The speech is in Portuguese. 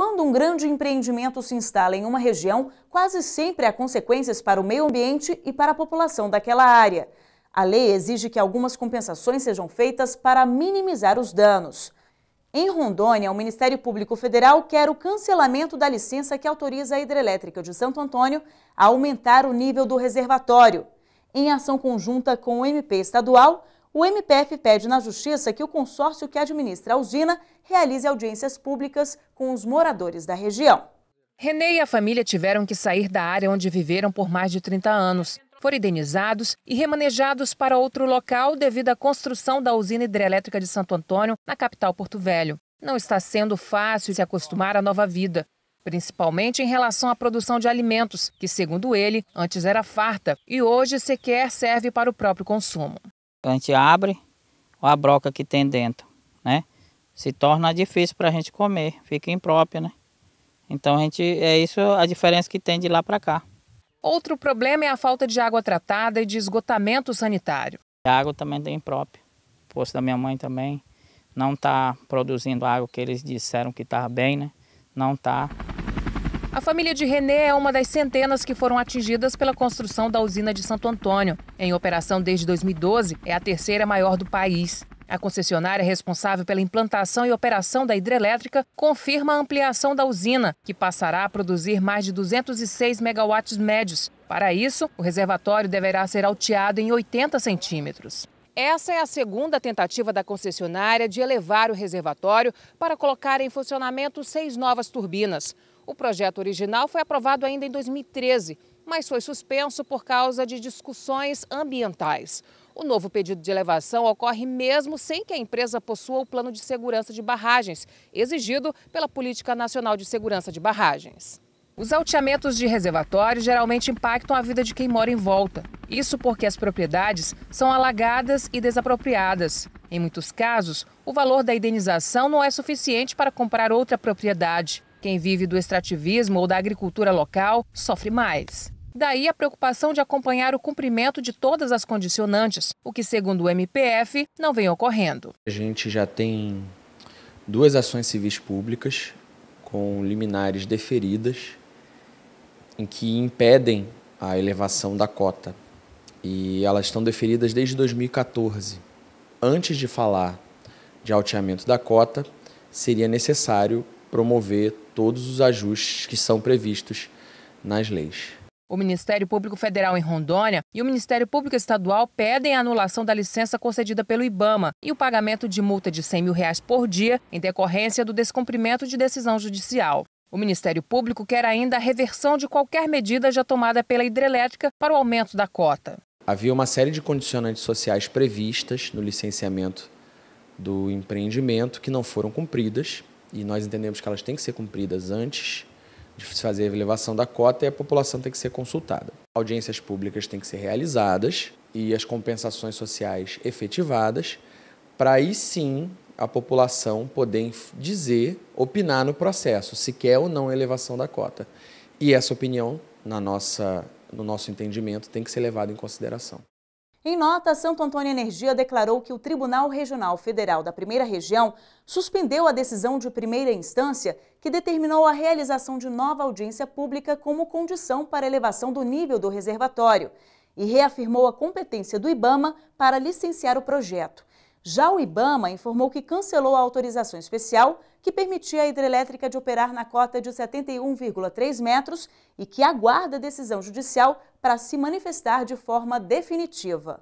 Quando um grande empreendimento se instala em uma região, quase sempre há consequências para o meio ambiente e para a população daquela área. A lei exige que algumas compensações sejam feitas para minimizar os danos. Em Rondônia, o Ministério Público Federal quer o cancelamento da licença que autoriza a hidrelétrica de Santo Antônio a aumentar o nível do reservatório. Em ação conjunta com o MP estadual, o MPF pede na Justiça que o consórcio que administra a usina realize audiências públicas com os moradores da região. Renê e a família tiveram que sair da área onde viveram por mais de 30 anos. Foram indenizados e remanejados para outro local devido à construção da usina hidrelétrica de Santo Antônio, na capital Porto Velho. Não está sendo fácil se acostumar à nova vida, principalmente em relação à produção de alimentos, que, segundo ele, antes era farta e hoje sequer serve para o próprio consumo a gente abre, a broca que tem dentro, né? Se torna difícil para a gente comer, fica imprópria, né? Então a gente é isso a diferença que tem de lá para cá. Outro problema é a falta de água tratada e de esgotamento sanitário. A água também tem imprópria. O poço da minha mãe também não está produzindo água que eles disseram que estava bem, né? Não está. A família de René é uma das centenas que foram atingidas pela construção da usina de Santo Antônio. Em operação desde 2012, é a terceira maior do país. A concessionária responsável pela implantação e operação da hidrelétrica confirma a ampliação da usina, que passará a produzir mais de 206 megawatts médios. Para isso, o reservatório deverá ser alteado em 80 centímetros. Essa é a segunda tentativa da concessionária de elevar o reservatório para colocar em funcionamento seis novas turbinas. O projeto original foi aprovado ainda em 2013, mas foi suspenso por causa de discussões ambientais. O novo pedido de elevação ocorre mesmo sem que a empresa possua o plano de segurança de barragens, exigido pela Política Nacional de Segurança de Barragens. Os alteamentos de reservatórios geralmente impactam a vida de quem mora em volta. Isso porque as propriedades são alagadas e desapropriadas. Em muitos casos, o valor da indenização não é suficiente para comprar outra propriedade. Quem vive do extrativismo ou da agricultura local sofre mais. Daí a preocupação de acompanhar o cumprimento de todas as condicionantes, o que, segundo o MPF, não vem ocorrendo. A gente já tem duas ações civis públicas com liminares deferidas em que impedem a elevação da cota. E elas estão deferidas desde 2014. Antes de falar de alteamento da cota, seria necessário promover todos os ajustes que são previstos nas leis. O Ministério Público Federal em Rondônia e o Ministério Público Estadual pedem a anulação da licença concedida pelo IBAMA e o pagamento de multa de 100 mil reais por dia em decorrência do descumprimento de decisão judicial. O Ministério Público quer ainda a reversão de qualquer medida já tomada pela hidrelétrica para o aumento da cota. Havia uma série de condicionantes sociais previstas no licenciamento do empreendimento que não foram cumpridas e nós entendemos que elas têm que ser cumpridas antes de se fazer a elevação da cota e a população tem que ser consultada. Audiências públicas têm que ser realizadas e as compensações sociais efetivadas, para aí sim a população poder dizer, opinar no processo, se quer ou não a elevação da cota. E essa opinião, na nossa, no nosso entendimento, tem que ser levada em consideração. Em nota, Santo Antônio Energia declarou que o Tribunal Regional Federal da Primeira Região suspendeu a decisão de primeira instância que determinou a realização de nova audiência pública como condição para elevação do nível do reservatório e reafirmou a competência do IBAMA para licenciar o projeto. Já o Ibama informou que cancelou a autorização especial que permitia a hidrelétrica de operar na cota de 71,3 metros e que aguarda decisão judicial para se manifestar de forma definitiva.